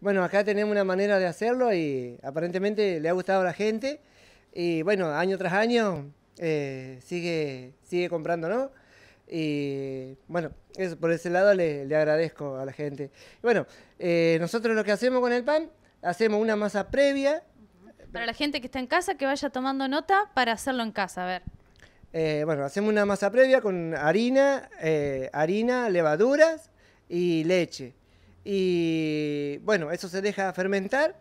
Bueno, acá tenemos una manera de hacerlo y aparentemente le ha gustado a la gente. Y bueno, año tras año eh, sigue, sigue comprando, ¿no? Y bueno, por ese lado le, agradezco a la gente. bueno, eh, nosotros lo que hacemos con el pan, hacemos una masa previa. Para la gente que está en casa, que vaya tomando nota para hacerlo en casa, a ver. Eh, bueno, hacemos una masa previa con harina, harina, levaduras y leche. Y bueno, eso se deja fermentar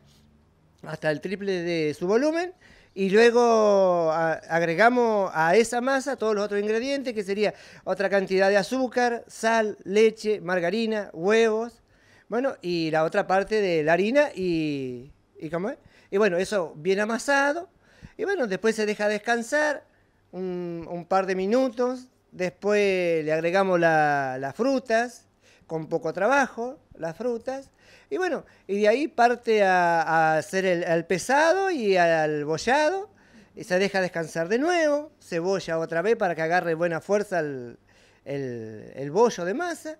hasta el triple de su volumen. Y luego agregamos a esa masa todos los otros ingredientes, que sería otra cantidad de azúcar, sal, leche, margarina, huevos. Bueno, y la otra parte de la harina y... ¿Y es? Y bueno, eso viene amasado. Y bueno, después se deja descansar un, par de minutos. Después le agregamos las frutas, con poco trabajo, las frutas. Y bueno, y de ahí parte a, hacer el, pesado y al bollado. Y se deja descansar de nuevo, se bolla otra vez para que agarre buena fuerza el, el, bollo de masa.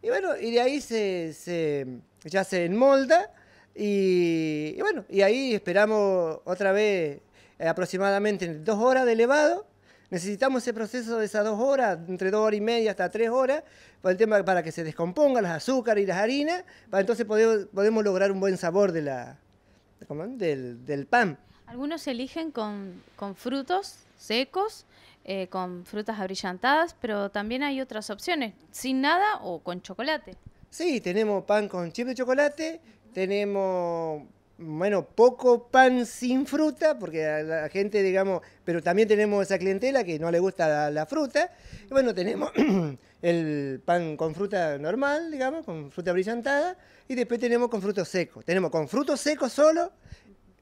Y bueno, y de ahí se, se ya se enmolda. Y, bueno, y ahí esperamos otra vez eh, aproximadamente dos horas de elevado Necesitamos ese proceso de esas dos horas, entre dos horas y media hasta tres horas, para, el tema, para que se descompongan las azúcares y las harinas, para entonces poder, podemos lograr un buen sabor del, pan. Algunos eligen con, frutos secos, eh, con frutas abrillantadas, pero también hay otras opciones, sin nada o con chocolate. Sí, tenemos pan con chip de chocolate, tenemos bueno, poco pan sin fruta, porque la gente, digamos, pero también tenemos esa clientela que no le gusta la, fruta. bueno, tenemos el pan con fruta normal, digamos, con fruta brillantada, y después tenemos con frutos secos. Tenemos con frutos secos solo,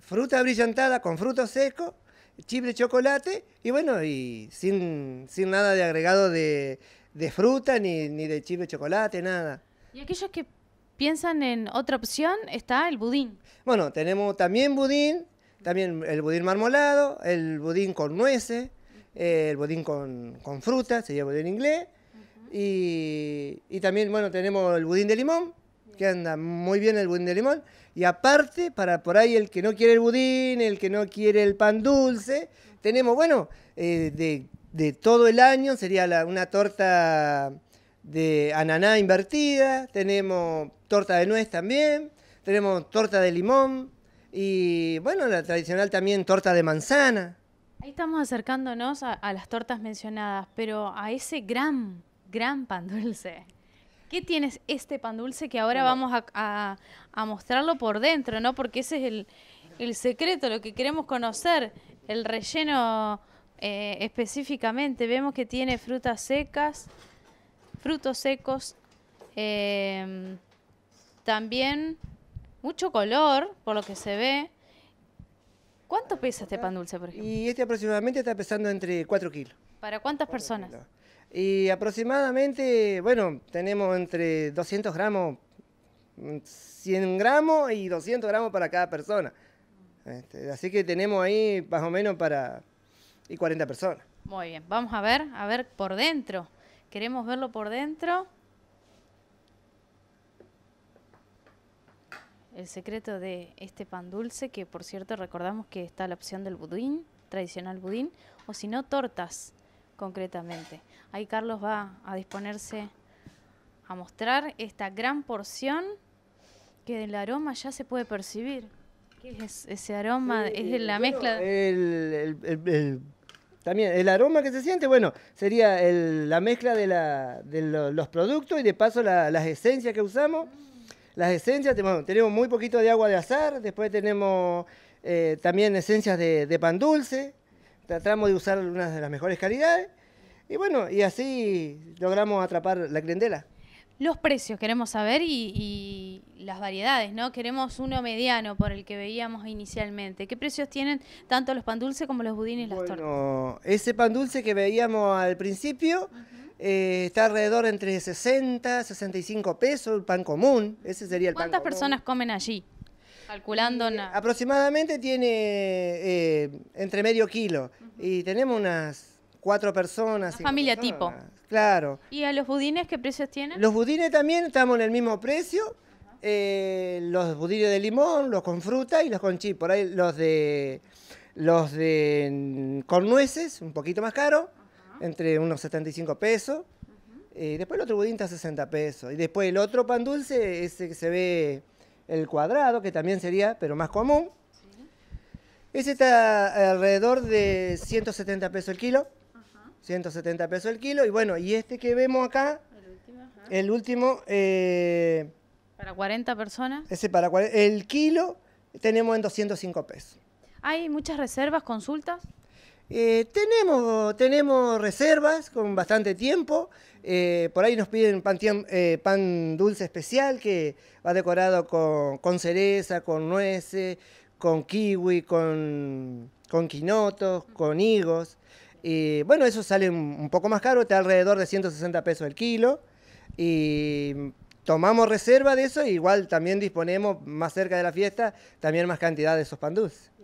fruta brillantada con frutos secos, de chocolate, y bueno, y sin, nada de agregado de, fruta ni, ni de chicle chocolate, nada. Y aquellos que ¿Piensan en otra opción? Está el budín. Bueno, tenemos también budín, también el budín marmolado, el budín con nueces, eh, el budín con, con fruta, sería budín inglés. y, también, bueno, tenemos el budín de limón, que anda muy bien el budín de limón. Y aparte, para por ahí el que no quiere el budín, el que no quiere el pan dulce, tenemos, bueno, eh, de, todo el año sería una torta de ananá invertida, tenemos torta de nuez también, tenemos torta de limón y bueno, la tradicional también torta de manzana. Ahí estamos acercándonos a, las tortas mencionadas, pero a ese gran, gran pan dulce. ¿Qué tienes este pan dulce que ahora vamos a, mostrarlo por dentro, no? Porque ese es el, secreto, lo que queremos conocer, el relleno eh, específicamente. Vemos que tiene frutas secas, frutos secos, eh, también mucho color, por lo que se ve. ¿Cuánto pesa este pan dulce, por ejemplo? Y este aproximadamente está pesando entre 4 kilos. ¿Para cuántas personas? Y aproximadamente, bueno, tenemos entre 200 gramos, 100 gramos y 200 gramos para cada persona. Este, así que tenemos ahí más o menos para y 40 personas. Muy bien, vamos a ver, a ver por dentro. Queremos verlo por dentro. el secreto de este pan dulce, que por cierto recordamos que está la opción del budín, tradicional budín, o si no, tortas, concretamente. Ahí Carlos va a disponerse a mostrar esta gran porción que del aroma ya se puede percibir. ¿Qué es ese aroma? es de la mezcla. El, también el aroma que se siente, bueno, sería la mezcla de, los productos y de paso la, las esencias que usamos. Las esencias, tenemos muy poquito de agua de azar, después tenemos eh, también esencias de, pan dulce, tratamos de usar unas de las mejores calidades y bueno, y así logramos atrapar la clientela. Los precios queremos saber y, las variedades, ¿no? Queremos uno mediano por el que veíamos inicialmente. ¿Qué precios tienen tanto los pan dulce como los budines y las bueno, Ese pan dulce que veíamos al principio... Eh, está alrededor entre 60, 65 pesos, el pan común. Ese sería el ¿Cuántas personas comen allí? Calculando. aproximadamente tiene eh, entre medio kilo. Y tenemos unas cuatro personas. familia tipo. Claro. ¿Y a los budines qué precios tienen? Los budines también estamos en el mismo precio. Eh, los budines de limón, los con fruta y los con chip. Por ahí los de los de mm, con nueces, un poquito más caro entre unos 75 pesos. Eh, después el otro budín está a 60 pesos. Y después el otro pan dulce, ese que se ve el cuadrado, que también sería, pero más común. Ese está alrededor de 170 pesos el kilo. 170 pesos el kilo. Y bueno, y este que vemos acá, el último. Eh, para 40 personas. Ese para El kilo tenemos en 205 pesos. ¿Hay muchas reservas, consultas? Eh, tenemos, tenemos reservas con bastante tiempo. Eh, por ahí nos piden eh, pan, dulce especial que va decorado con, cereza, con nueces, con kiwi, con, quinotos, con higos. Y bueno, eso sale un, poco más caro, está alrededor de 160 pesos el kilo. Y tomamos reserva de eso, igual también disponemos más cerca de la fiesta, también más cantidad de esos pan dulces.